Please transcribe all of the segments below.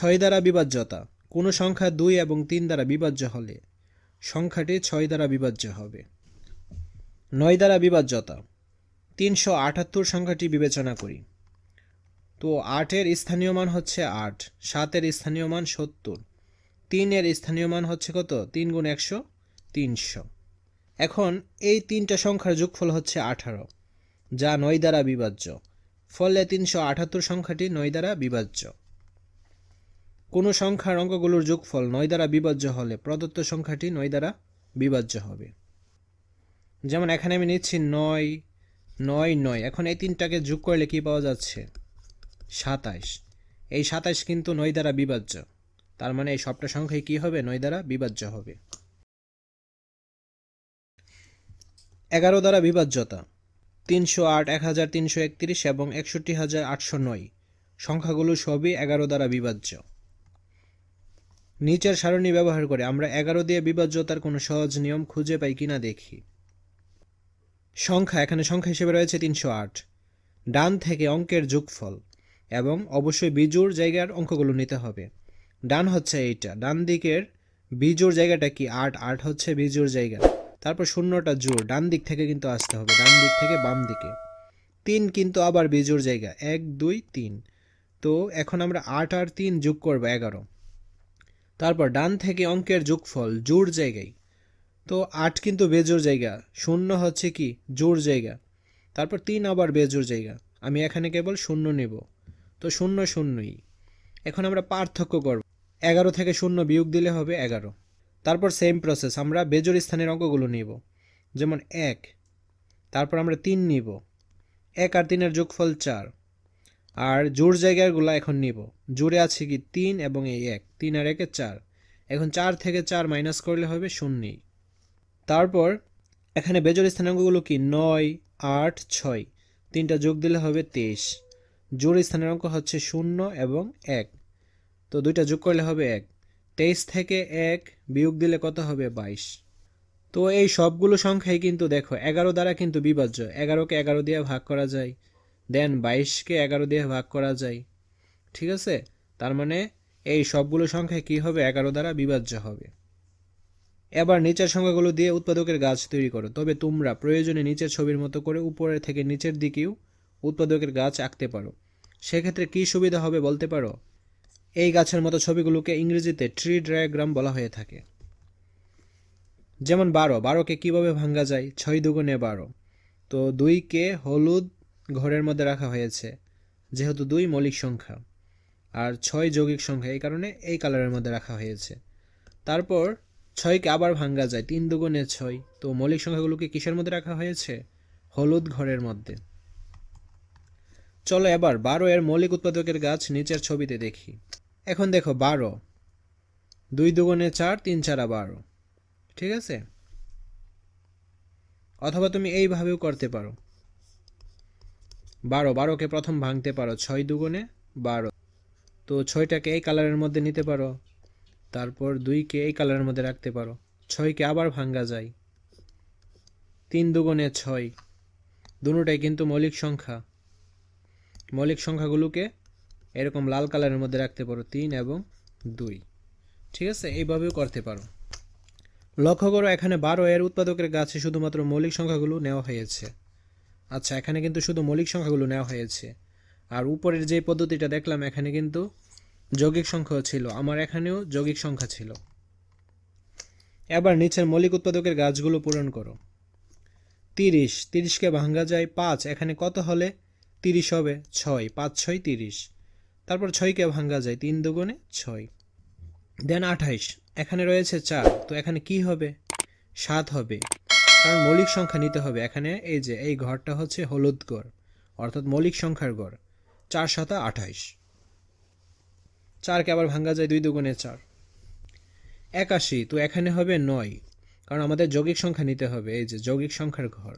ছয় দ্বারা বিভাজ্যতা কোনো সংখ্যা দুই এবং তিন দ্বারা বিভাজ্য হলে সংখ্যাটি ছয় দ্বারা বিভাজ্য হবে নয় দ্বারা বিভাজ্যতা তিনশো আটাত্তর সংখ্যাটি বিবেচনা করি তো আটের স্থানীয় মান হচ্ছে আট সাতের স্থানীয় মান সত্তর তিনের স্থানীয় মান হচ্ছে কত তিন গুণ একশো তিনশো এখন এই তিনটা সংখ্যার যোগফল হচ্ছে আঠারো যা নয় দ্বারা বিভাজ্য ফলে তিনশো আটাত্তর সংখ্যাটি নয় দ্বারা বিভাজ্য কোনো সংখ্যার অঙ্কগুলোর যোগফল নয় দ্বারা বিভাজ্য হলে প্রদত্ত সংখ্যাটি নয় দ্বারা বিভাজ্য হবে যেমন এখানে আমি নিচ্ছি নয় নয় নয় এখন এই তিনটাকে যোগ করলে কি পাওয়া যাচ্ছে সাতাইশ এই সাতাইশ কিন্তু নয় দ্বারা বিভাজ্য তার মানে এই সবটা সংখ্যায় কি হবে নয় দ্বারা বিভাজ্য হবে এগারো দ্বারা বিভাজ্যতা তিনশো আট এক হাজার তিনশো একত্রিশ এবং একষট্টি হাজার আটশো নয় সংখ্যাগুলো সবই এগারো দ্বারা বিভাজ্য নিচের সারণী ব্যবহার করে আমরা এগারো দিয়ে বিভাজ্যতার কোনো সহজ নিয়ম খুঁজে পাই কিনা দেখি সংখ্যা এখানে সংখ্যা হিসেবে রয়েছে তিনশো আট ডান থেকে অঙ্কের যোগফল এবং অবশ্যই বিজুর জায়গার অঙ্কগুলো নিতে হবে ডান হচ্ছে এইটা ডান দিকের বিজুর জায়গাটা কি আট আট হচ্ছে বিজুর জায়গা তারপর শূন্যটা জোর ডান দিক থেকে কিন্তু আসতে হবে ডান দিক থেকে বাম দিকে তিন কিন্তু আবার বিজোড় জায়গা এক দুই তিন তো এখন আমরা আট আর তিন যোগ করবো এগারো তারপর ডান থেকে অঙ্কের যোগফল জোর জায়গায় তো আট কিন্তু বেজোর জায়গা শূন্য হচ্ছে কি জোর জায়গা তারপর তিন আবার বেজোর জায়গা আমি এখানে কেবল শূন্য নেব তো শূন্য শূন্যই এখন আমরা পার্থক্য করব এগারো থেকে শূন্য বিয়োগ দিলে হবে এগারো তারপর সেম প্রসেস আমরা বেজোর স্থানের অঙ্কগুলো নেব যেমন এক তারপর আমরা তিন নিব এক আর তিনের যোগফল চার আর জোর জায়গাগুলো এখন নিব জোরে আছে কি তিন এবং এই এক তিন আর একে চার এখন চার থেকে চার মাইনাস করলে হবে শূন্যই তারপর এখানে বেজর স্থানাঙ্কগুলো কি নয় আট ছয় তিনটা যোগ দিলে হবে তেইশ জোর স্থানাঙ্ক হচ্ছে শূন্য এবং এক তো দুইটা যোগ করলে হবে এক তেইশ থেকে এক বিয়োগ দিলে কত হবে বাইশ তো এই সবগুলো সংখ্যাই কিন্তু দেখো এগারো দ্বারা কিন্তু বিভাজ্য এগারোকে এগারো দিয়ে ভাগ করা যায় দেন বাইশকে এগারো দিয়ে ভাগ করা যায় ঠিক আছে তার মানে এই সবগুলো সংখ্যা কি হবে এগারো দ্বারা বিভাজ্য হবে এবার নিচের সংখ্যাগুলো দিয়ে উৎপাদকের গাছ তৈরি করো তবে তোমরা প্রয়োজনে নিচের ছবির মতো করে উপরে থেকে নিচের দিকেও উৎপাদকের গাছ আঁকতে পারো সেক্ষেত্রে কি সুবিধা হবে বলতে পারো এই গাছের মতো ছবিগুলোকে ইংরেজিতে ট্রি ড্রায়াগ্রাম বলা হয়ে থাকে যেমন বারো বারোকে কিভাবে ভাঙ্গা যায় ছয় দুগুণে বারো তো দুইকে হলুদ ঘরের মধ্যে রাখা হয়েছে যেহেতু দুই মৌলিক সংখ্যা আর ছয় যৌগিক সংখ্যা এই কারণে এই কালারের মধ্যে রাখা হয়েছে তারপর ছয়কে আবার ভাঙ্গা যায় তিন দুগুণে ছয় তো মৌলিক সংখ্যাগুলোকে কিসের মধ্যে রাখা হয়েছে হলুদ ঘরের মধ্যে চলো এবার বারো এর মৌলিক উৎপাদকের গাছ নিচের ছবিতে দেখি এখন দেখো বারো দুই দুগুণে চার তিন চারা বারো ঠিক আছে অথবা তুমি এইভাবেও করতে পারো বারো বারোকে প্রথম ভাঙতে পারো ছয় দুগুণে বারো তো ছয়টাকে এই কালারের মধ্যে নিতে পারো তারপর দুইকে এই কালারের মধ্যে রাখতে পারো ছয়কে আবার ভাঙ্গা যায় তিন দুগুণে ছয় দুটাই কিন্তু মৌলিক সংখ্যা মৌলিক সংখ্যাগুলোকে এরকম লাল কালারের মধ্যে রাখতে পারো তিন এবং দুই ঠিক আছে এইভাবেও করতে পারো লক্ষ্য করো এখানে বারো এর উৎপাদকের গাছে শুধুমাত্র মৌলিক সংখ্যাগুলো নেওয়া হয়েছে আচ্ছা এখানে কিন্তু শুধু মৌলিক সংখ্যাগুলো নেওয়া হয়েছে আর উপরের যে পদ্ধতিটা দেখলাম এখানে কিন্তু যৌগিক সংখ্যাও ছিল আমার এখানেও যৌগিক সংখ্যা ছিল এবার নিচের মৌলিক উৎপাদকের গাছগুলো পূরণ করো তিরিশ তিরিশকে ভাঙ্গা যায় পাঁচ এখানে কত হলে তিরিশ হবে ছয় পাঁচ ছয় তিরিশ তারপর ছয়কে ভাঙ্গা যায় তিন দুগুণে ছয় দেন আঠাইশ এখানে রয়েছে চার তো এখানে কি হবে সাত হবে কারণ মৌলিক সংখ্যা নিতে হবে এখানে এই যে এই ঘরটা হচ্ছে হলুদ ঘর অর্থাৎ মৌলিক সংখ্যার ঘর চার শতা আঠাইশ চারকে আবার ভাঙ্গা যায় দুই দুগুণে চার একাশি তো এখানে হবে নয় কারণ আমাদের যৌগিক সংখ্যা নিতে হবে এই যে যৌগিক সংখ্যার ঘর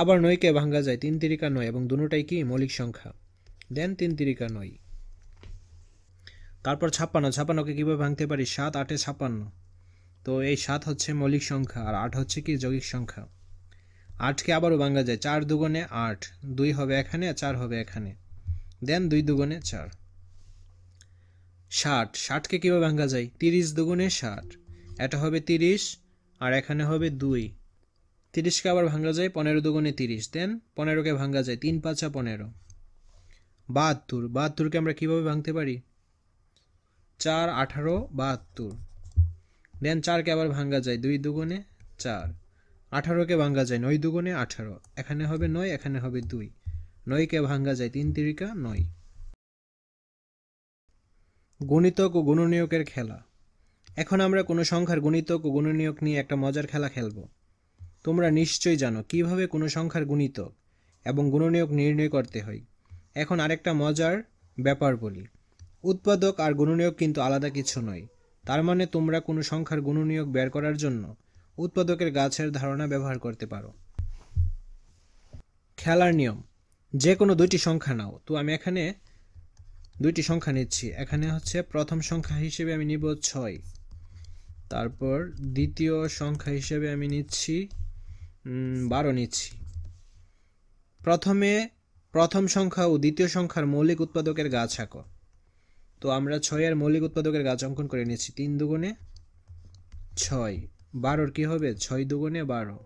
আবার নয়কে ভাঙ্গা যায় তিন তিরিকা নয় এবং দুটাই কি মৌলিক সংখ্যা দেন তিন তিরিকা নয় তারপর ছাপ্পান্ন ছাপ্পান্নকে কীভাবে ভাঙতে পারি সাত আটে ছাপ্পান্ন তো এই সাত হচ্ছে মৌলিক সংখ্যা আর আট হচ্ছে কি যৌগিক সংখ্যা আটকে আবারও ভাঙা যায় চার দুগুণে আট দুই হবে এখানে আর চার হবে এখানে দেন দুই দুগুণে চার ষাট ষাটকে কীভাবে ভাঙা যায় তিরিশ দুগুণে ষাট এটা হবে তিরিশ আর এখানে হবে দুই তিরিশকে আবার ভাঙা যায় পনেরো দুগুণে তিরিশ দেন পনেরোকে ভাঙা যায় তিন পাঁচা পনেরো বাহাত্তর বাহাত্তরকে আমরা কীভাবে ভাঙতে পারি চার আঠারো বাহাত্তর দেন চারকে আবার ভাঙ্গা যায় দুই দুগুণে চার আঠারোকে ভাঙ্গা যায় নয় দুগুণে আঠারো এখানে হবে নয় এখানে হবে দুই নয়কে ভাঙ্গা যায় তিন তিরিকা নয় গণিতক ও গুণনীয়কের খেলা এখন আমরা কোনো সংখ্যার গণিতক ও গুণনীয়ক নিয়ে একটা মজার খেলা খেলব তোমরা নিশ্চয়ই জানো কিভাবে কোনো সংখ্যার গুণিতক এবং গুণনীয়ক নির্ণয় করতে হয় এখন আরেকটা মজার ব্যাপার বলি উৎপাদক আর গুণনীয়ক কিন্তু আলাদা কিছু নয় তার মানে তোমরা কোনো সংখ্যার গুণনীয়ক বের করার জন্য উৎপাদকের গাছের ধারণা ব্যবহার করতে পারো খেলার নিয়ম যে কোনো দুইটি সংখ্যা নাও তো আমি এখানে দুইটি সংখ্যা নিচ্ছি এখানে হচ্ছে প্রথম সংখ্যা হিসেবে আমি নিব ছয় তারপর দ্বিতীয় সংখ্যা হিসেবে আমি নিচ্ছি বারো নিচ্ছি প্রথমে প্রথম সংখ্যা ও দ্বিতীয় সংখ্যার মৌলিক উৎপাদকের গাছ আঁকো তো আমরা ছয় আর মৌলিক উৎপাদকের গাছ অঙ্কন করে নিয়েছি তিন দুগুণে ছয় বারোর কী হবে ছয় দুগুণে বারো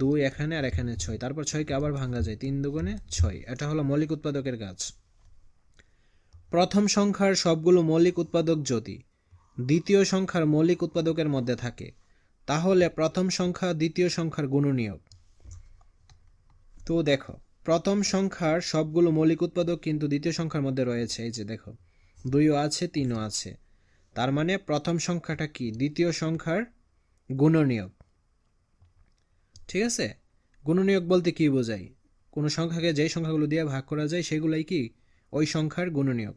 দুই এখানে আর এখানে ছয় তারপর ছয়কে আবার ভাঙা যায় তিন দুগুণে ছয় এটা হলো মৌলিক উৎপাদকের গাছ প্রথম সংখ্যার সবগুলো মৌলিক উৎপাদক যদি দ্বিতীয় সংখ্যার মৌলিক উৎপাদকের মধ্যে থাকে তাহলে প্রথম সংখ্যা দ্বিতীয় সংখ্যার গুণনীয় তো দেখো প্রথম সংখ্যার সবগুলো মৌলিক উৎপাদক কিন্তু দ্বিতীয় সংখ্যার মধ্যে রয়েছে এই যে দেখো দুইও আছে তিনও আছে তার মানে প্রথম সংখ্যাটা কি দ্বিতীয় সংখ্যার গুণনীয়ক ঠিক আছে গুণনীয়ক বলতে কি বোঝায় কোনো সংখ্যাকে যেই সংখ্যাগুলো দিয়ে ভাগ করা যায় সেগুলাই কি ওই সংখ্যার গুণনীয়ক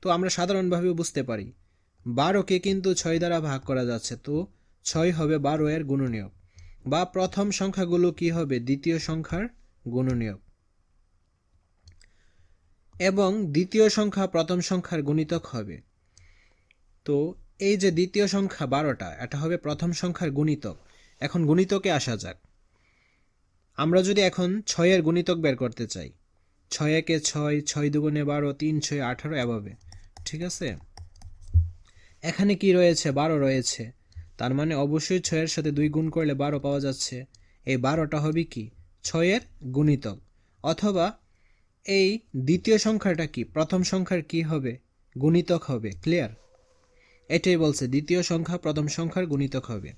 তো আমরা সাধারণভাবে বুঝতে পারি বারোকে কিন্তু ছয় দ্বারা ভাগ করা যাচ্ছে তো ছয় হবে বারো এর গুণনীয়ক বা প্রথম সংখ্যাগুলো কি হবে দ্বিতীয় সংখ্যার গুণনীয়ক এবং দ্বিতীয় সংখ্যা প্রথম সংখ্যার গুণিতক হবে তো এই যে দ্বিতীয় সংখ্যা বারোটা এটা হবে প্রথম সংখ্যার গুণিতক এখন গুণিতকে আসা যাক আমরা যদি এখন ছয়ের গুণিতক বের করতে চাই ছয় একে ছয় ছয় দুগুণে বারো তিন ছয় আঠারো এভাবে ঠিক আছে এখানে কি রয়েছে বারো রয়েছে তার মানে অবশ্যই ছয়ের সাথে দুই গুণ করলে বারো পাওয়া যাচ্ছে এই বারোটা হবে কি ছয়ের গুণিতক অথবা এই দ্বিতীয় সংখ্যাটা কি প্রথম সংখ্যার কি হবে গুণিতক হবে ক্লিয়ার এটাই বলছে দ্বিতীয় সংখ্যা প্রথম সংখ্যার গুণিতক হবে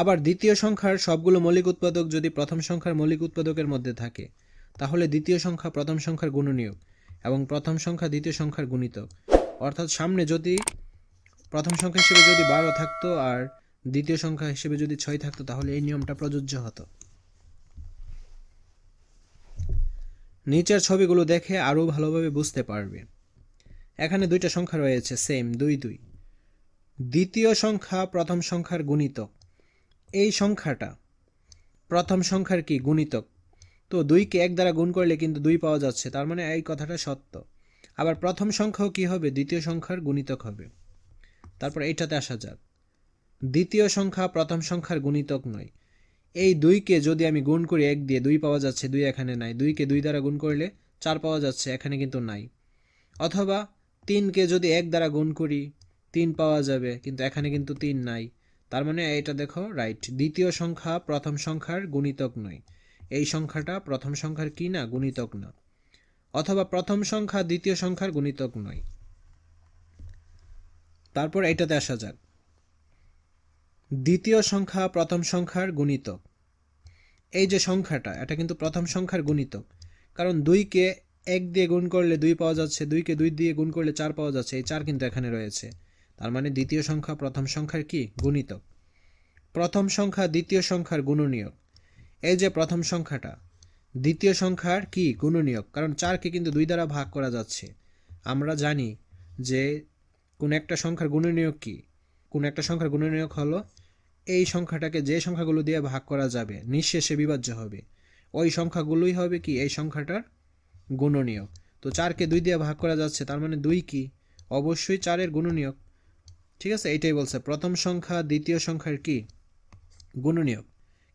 আবার দ্বিতীয় সংখ্যার সবগুলো মৌলিক উৎপাদক যদি প্রথম সংখ্যার মৌলিক উৎপাদকের মধ্যে থাকে তাহলে দ্বিতীয় সংখ্যা প্রথম সংখ্যার গুণনীয়ক এবং প্রথম সংখ্যা দ্বিতীয় সংখ্যার গুণিতক অর্থাৎ সামনে যদি প্রথম সংখ্যা হিসেবে যদি বারো থাকতো আর দ্বিতীয় সংখ্যা হিসেবে যদি ছয় থাকতো তাহলে এই নিয়মটা প্রযোজ্য হতো নিচের ছবিগুলো দেখে আরও ভালোভাবে বুঝতে পারবে এখানে দুইটা সংখ্যা রয়েছে সেম দুই দুই দ্বিতীয় সংখ্যা প্রথম সংখ্যার গুণিতক এই সংখ্যাটা প্রথম সংখ্যার কি গুণিতক তো দুইকে এক দ্বারা গুণ করলে কিন্তু দুই পাওয়া যাচ্ছে তার মানে এই কথাটা সত্য আবার প্রথম সংখ্যাও কি হবে দ্বিতীয় সংখ্যার গুণিতক হবে তারপর এটাতে আসা যাক দ্বিতীয় সংখ্যা প্রথম সংখ্যার গুণিতক নয় এই দুইকে যদি আমি গুণ করি এক দিয়ে দুই পাওয়া যাচ্ছে দুই এখানে নাই দুইকে দুই দ্বারা গুণ করলে চার পাওয়া যাচ্ছে এখানে কিন্তু নাই অথবা তিনকে যদি এক দ্বারা গুণ করি তিন পাওয়া যাবে কিন্তু এখানে কিন্তু তিন নাই তার মানে এটা দেখো রাইট দ্বিতীয় সংখ্যা প্রথম সংখ্যার গুণিতক নয় এই সংখ্যাটা প্রথম সংখ্যার কি না গুণিতক না অথবা প্রথম সংখ্যা দ্বিতীয় সংখ্যার গুণিতক নয় তারপর এটাতে আসা যাক দ্বিতীয় সংখ্যা প্রথম সংখ্যার গুণিতক এই যে সংখ্যাটা এটা কিন্তু প্রথম সংখ্যার গুণিতক কারণ দুইকে এক দিয়ে গুণ করলে দুই পাওয়া যাচ্ছে দুইকে দুই দিয়ে গুণ করলে চার পাওয়া যাচ্ছে এই চার কিন্তু এখানে রয়েছে তার মানে দ্বিতীয় সংখ্যা প্রথম সংখ্যার কি গুণিতক প্রথম সংখ্যা দ্বিতীয় সংখ্যার গুণনীয়ক এই যে প্রথম সংখ্যাটা দ্বিতীয় সংখ্যার কি গুণনীয়ক কারণ চারকে কিন্তু দুই দ্বারা ভাগ করা যাচ্ছে আমরা জানি যে কোন একটা সংখ্যার গুণনীয়ক কী কোনো একটা সংখ্যার গুণনীয়ক হলো এই সংখ্যাটাকে যে সংখ্যাগুলো দিয়ে ভাগ করা যাবে নিঃশেষে বিভাজ্য হবে ওই সংখ্যাগুলোই হবে কি এই সংখ্যাটার গুণনীয়ক তো চারকে দুই দিয়ে ভাগ করা যাচ্ছে তার মানে দুই কি অবশ্যই চারের গুণনীয়ক ঠিক আছে এইটাই বলছে প্রথম সংখ্যা দ্বিতীয় সংখ্যার কি গুণনীয়ক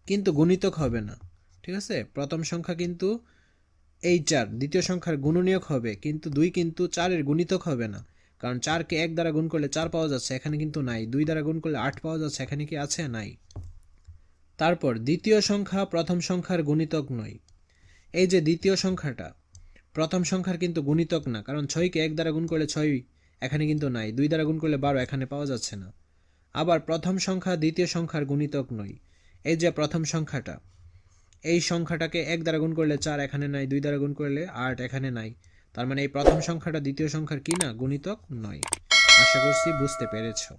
কিন্তু গুণিতক হবে না ঠিক আছে প্রথম সংখ্যা কিন্তু এই চার দ্বিতীয় সংখ্যার গুণনীয়ক হবে কিন্তু দুই কিন্তু চারের গুণিতক হবে না কারণ চারকে এক দ্বারা গুণ করলে চার পাওয়া যাচ্ছে এখানে কিন্তু নাই দুই দ্বারা গুণ করলে আট পাওয়া যাচ্ছে এখানে কি আছে নাই তারপর দ্বিতীয় সংখ্যা প্রথম সংখ্যার গুণিতক নয় এই যে দ্বিতীয় সংখ্যাটা প্রথম সংখ্যার কিন্তু গুণিতক না কারণ ছয়কে এক দ্বারা গুণ করলে ছয় এখানে কিন্তু নাই দুই দ্বারা গুণ করলে বারো এখানে পাওয়া যাচ্ছে না আবার প্রথম সংখ্যা দ্বিতীয় সংখ্যার গুণিতক নয় এই যে প্রথম সংখ্যাটা এই সংখ্যাটাকে এক দ্বারা গুণ করলে চার এখানে নাই দুই দ্বারা গুণ করলে আট এখানে নাই তার মানে এই প্রথম সংখ্যাটা দ্বিতীয় সংখ্যার কি না গুণিতক নয় আশা করছি বুঝতে পেরেছো